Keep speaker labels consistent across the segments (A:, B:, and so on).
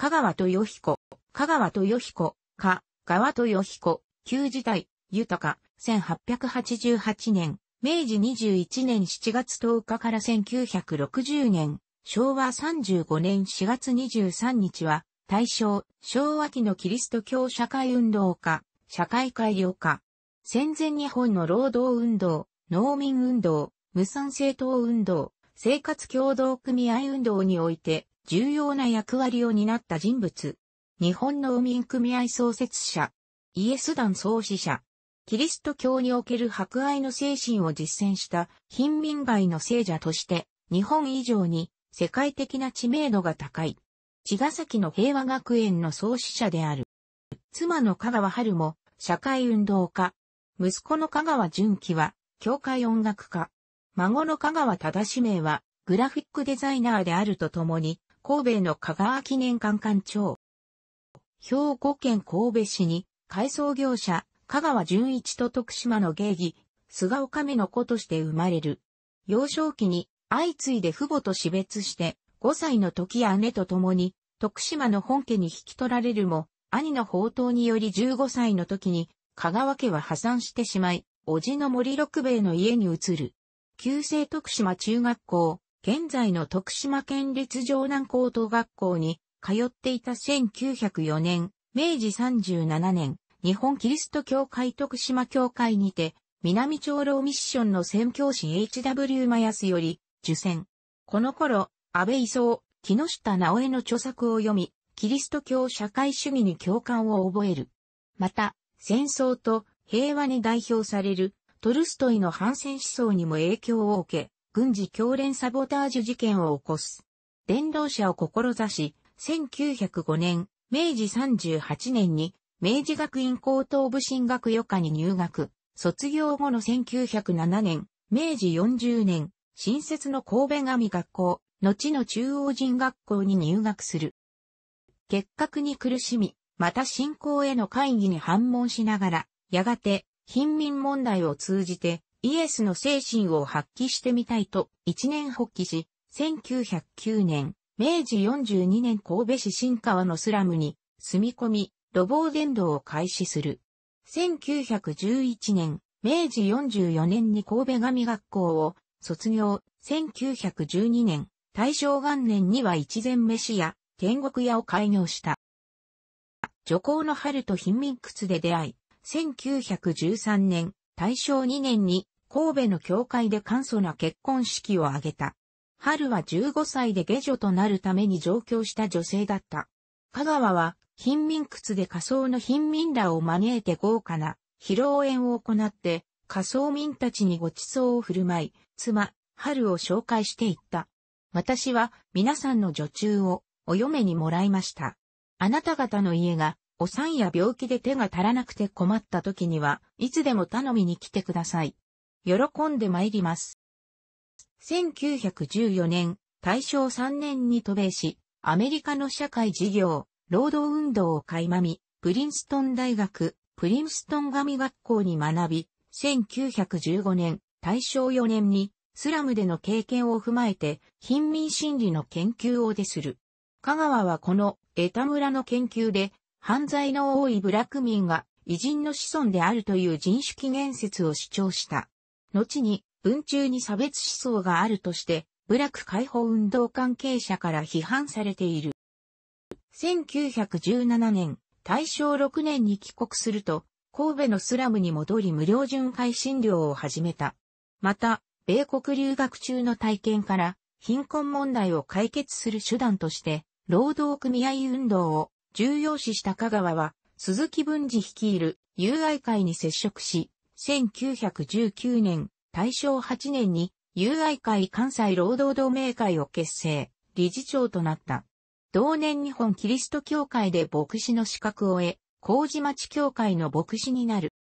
A: 香川豊彦、香川豊彦、か、川豊彦、旧時代、豊か、1888年、明治21年7月10日から1960年、昭和35年4月23日は、大正、昭和期のキリスト教社会運動家、社会改良家。戦前日本の労働運動、農民運動、無産政党運動、生活共同組合運動において、重要な役割を担った人物。日本海民組合創設者、イエス団創始者、キリスト教における博愛の精神を実践した貧民街の聖者として、日本以上に世界的な知名度が高い。茅ヶ崎の平和学園の創始者である。妻の香川春も社会運動家。息子の香川純喜は教会音楽家。孫の香川忠名はグラフィックデザイナーであるとともに神戸の香川記念館館長。兵庫県神戸市に、改装業者、香川純一と徳島の芸妓、菅岡美の子として生まれる。幼少期に、相次いで父母と死別して、5歳の時姉と共に、徳島の本家に引き取られるも、兄の宝刀により15歳の時に、香川家は破産してしまい、叔父の森六兵衛の家に移る。旧制徳島中学校、現在の徳島県立城南高等学校に通っていた1904年、明治37年、日本キリスト教会徳島教会にて、南長老ミッションの宣教師 H.W. マヤスより受選。この頃、安倍伊蔵、木下直江の著作を読み、キリスト教社会主義に共感を覚える。また、戦争と平和に代表されるトルストイの反戦思想にも影響を受け、軍事教練サボタージュ事件を起こす。伝道者を志し、1905年、明治38年に、明治学院高等部進学予科に入学。卒業後の1907年、明治40年、新設の神戸神学校、後の中央人学校に入学する。結核に苦しみ、また信仰への会議に反問しながら、やがて、貧民問題を通じて、イエスの精神を発揮してみたいと一年発起し、1909年、明治42年神戸市新川のスラムに住み込み、路傍伝道を開始する。1911年、明治44年に神戸神学校を卒業。1912年、大正元年には一前飯屋、天国屋を開業した。女工の春と貧民屈で出会い、1913年、大正2年に神戸の教会で簡素な結婚式を挙げた。春は15歳で下女となるために上京した女性だった。香川は、貧民窟で仮装の貧民らを招いて豪華な披露宴を行って、仮装民たちにご馳走を振る舞い、妻、春を紹介していった。私は皆さんの女中をお嫁にもらいました。あなた方の家がお産や病気で手が足らなくて困った時には、いつでも頼みに来てください。喜んで参ります。1914年、大正3年に渡米し、アメリカの社会事業、労働運動を垣間見、プリンストン大学、プリンストン神学校に学び、1915年、大正4年に、スラムでの経験を踏まえて、貧民心理の研究をでする。香川はこの、江田村の研究で、犯罪の多い部落民が偉人の子孫であるという人種起源説を主張した。後に、文中に差別思想があるとして、部落解放運動関係者から批判されている。1917年、大正6年に帰国すると、神戸のスラムに戻り無料巡回診療を始めた。また、米国留学中の体験から、貧困問題を解決する手段として、労働組合運動を重要視した香川は、鈴木文治率いる友愛会に接触し、1919年、大正8年に友愛会関西労働同盟会を結成、理事長となった。同年日本キリスト教会で牧師の資格を得、麹町教会の牧師になる。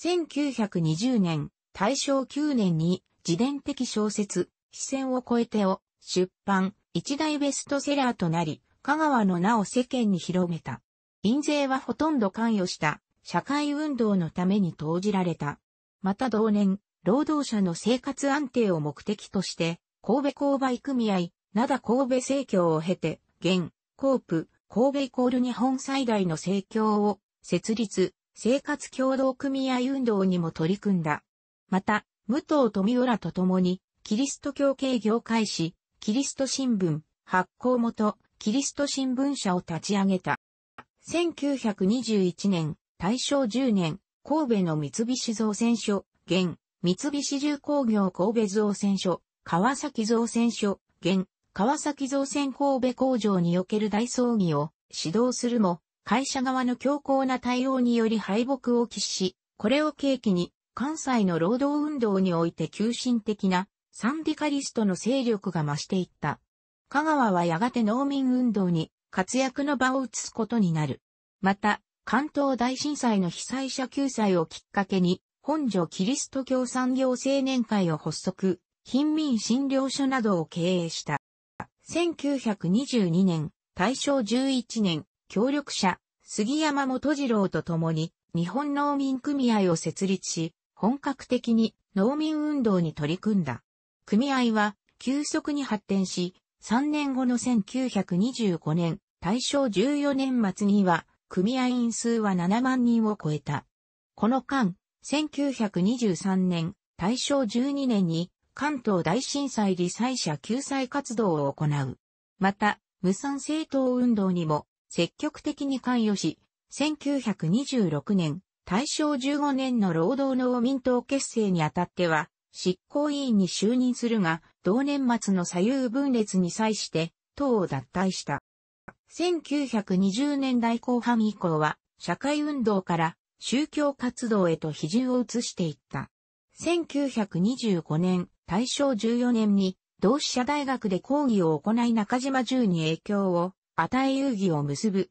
A: 1920年、大正9年に自伝的小説、視線を超えてを出版、一大ベストセラーとなり、香川の名を世間に広めた。印税はほとんど関与した社会運動のために投じられた。また同年、労働者の生活安定を目的として、神戸購買組合、灘神戸生協を経て、現、コープ、神戸イコール日本最大の生協を設立、生活協同組合運動にも取り組んだ。また、武藤富浦と共に、キリスト教系業界誌、キリスト新聞、発行元、キリスト新聞社を立ち上げた。1921年、大正10年、神戸の三菱造船所、現、三菱重工業神戸造船所、川崎造船所、現、川崎造船神戸工場における大葬儀を指導するも、会社側の強硬な対応により敗北を喫し、これを契機に、関西の労働運動において急進的なサンディカリストの勢力が増していった。香川はやがて農民運動に活躍の場を移すことになる。また、関東大震災の被災者救済をきっかけに、本所キリスト教産業青年会を発足、貧民診療所などを経営した。1922年、大正11年、協力者、杉山元次郎と共に、日本農民組合を設立し、本格的に農民運動に取り組んだ。組合は急速に発展し、3年後の1925年、大正14年末には、組合員数は7万人を超えた。この間、1923年、大正12年に、関東大震災理災者救済活動を行う。また、無産政党運動にも積極的に関与し、1926年、大正15年の労働農民党結成にあたっては、執行委員に就任するが、同年末の左右分裂に際して、党を脱退した。1920年代後半以降は、社会運動から宗教活動へと比重を移していった。1925年、大正14年に、同志社大学で講義を行い中島中に影響を与え遊戯を結ぶ。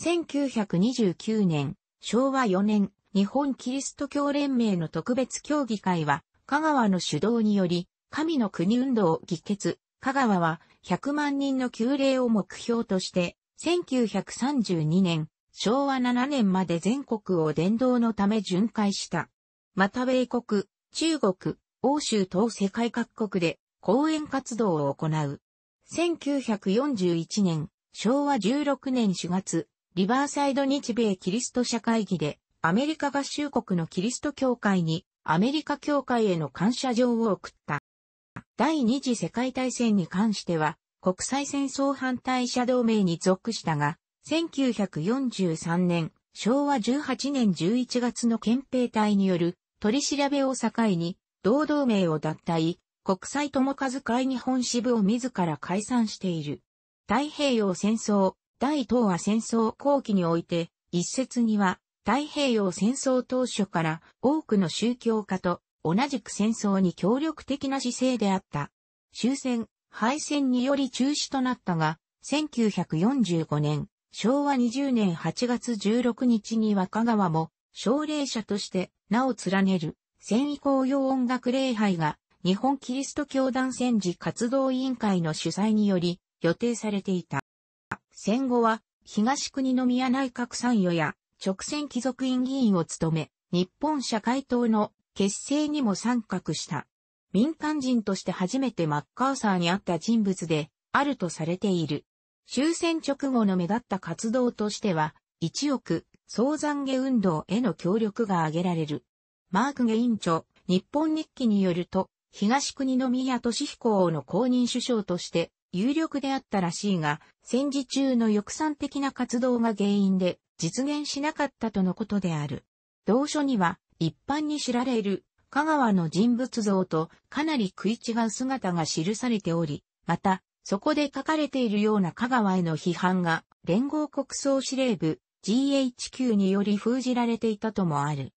A: 1929年、昭和4年、日本キリスト教連盟の特別協議会は、香川の主導により、神の国運動を議決、香川は100万人の旧礼を目標として、1932年、昭和7年まで全国を伝道のため巡回した。また米国、中国、欧州等世界各国で講演活動を行う。1941年、昭和16年4月、リバーサイド日米キリスト社会議で、アメリカ合衆国のキリスト教会にアメリカ協会への感謝状を送った。第二次世界大戦に関しては、国際戦争反対者同盟に属したが、1943年、昭和18年11月の憲兵隊による取り調べを境に、同同盟を脱退、国際友和会日本支部を自ら解散している。太平洋戦争、大東亜戦争後期において、一説には、太平洋戦争当初から多くの宗教家と同じく戦争に協力的な姿勢であった。終戦、敗戦により中止となったが、1945年、昭和20年8月16日に若川も、奨励者として名を連ねる、戦意公用音楽礼拝が、日本キリスト教団戦時活動委員会の主催により、予定されていた。戦後は、東国宮内閣参与や、直線貴族院議員を務め、日本社会党の結成にも参画した。民間人として初めてマッカーサーに会った人物で、あるとされている。終戦直後の目立った活動としては、一億、総残下運動への協力が挙げられる。マーク下院長、日本日記によると、東国の宮俊彦王の公認首相として、有力であったらしいが、戦時中の抑散的な活動が原因で、実現しなかったとのことである。同書には一般に知られる香川の人物像とかなり食い違う姿が記されており、また、そこで書かれているような香川への批判が連合国総司令部 GHQ により封じられていたともある。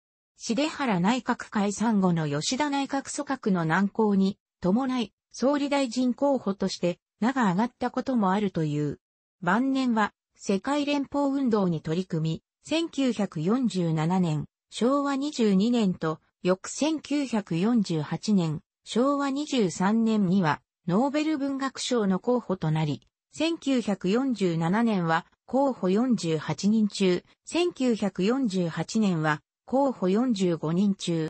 A: 重原内閣解散後の吉田内閣組閣の難航に伴い総理大臣候補として名が上がったこともあるという。晩年は世界連邦運動に取り組み、1947年、昭和22年と、翌1948年、昭和23年には、ノーベル文学賞の候補となり、1947年は候補48人中、1948年は候補45人中。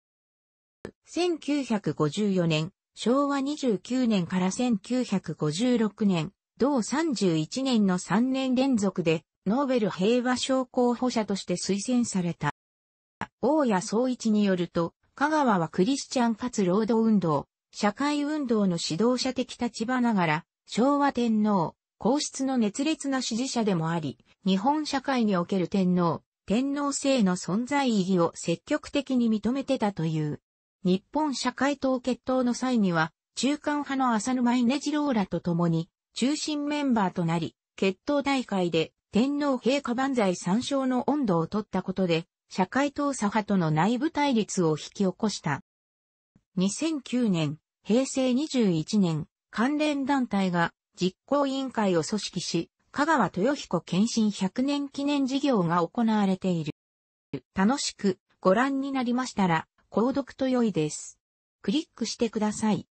A: 1954年、昭和29年から1956年、同31年の3年連続で、ノーベル平和賞候補者として推薦された。大谷総一によると、香川はクリスチャンかつ労働運動、社会運動の指導者的立場ながら、昭和天皇、皇室の熱烈な支持者でもあり、日本社会における天皇、天皇制の存在意義を積極的に認めてたという。日本社会党決闘の際には、中間派の浅沼稲次郎らと共に、中心メンバーとなり、決闘大会で天皇陛下万歳参照の温度を取ったことで、社会党左派との内部対立を引き起こした。2009年、平成21年、関連団体が実行委員会を組織し、香川豊彦検診100年記念事業が行われている。楽しくご覧になりましたら、購読と良いです。クリックしてください。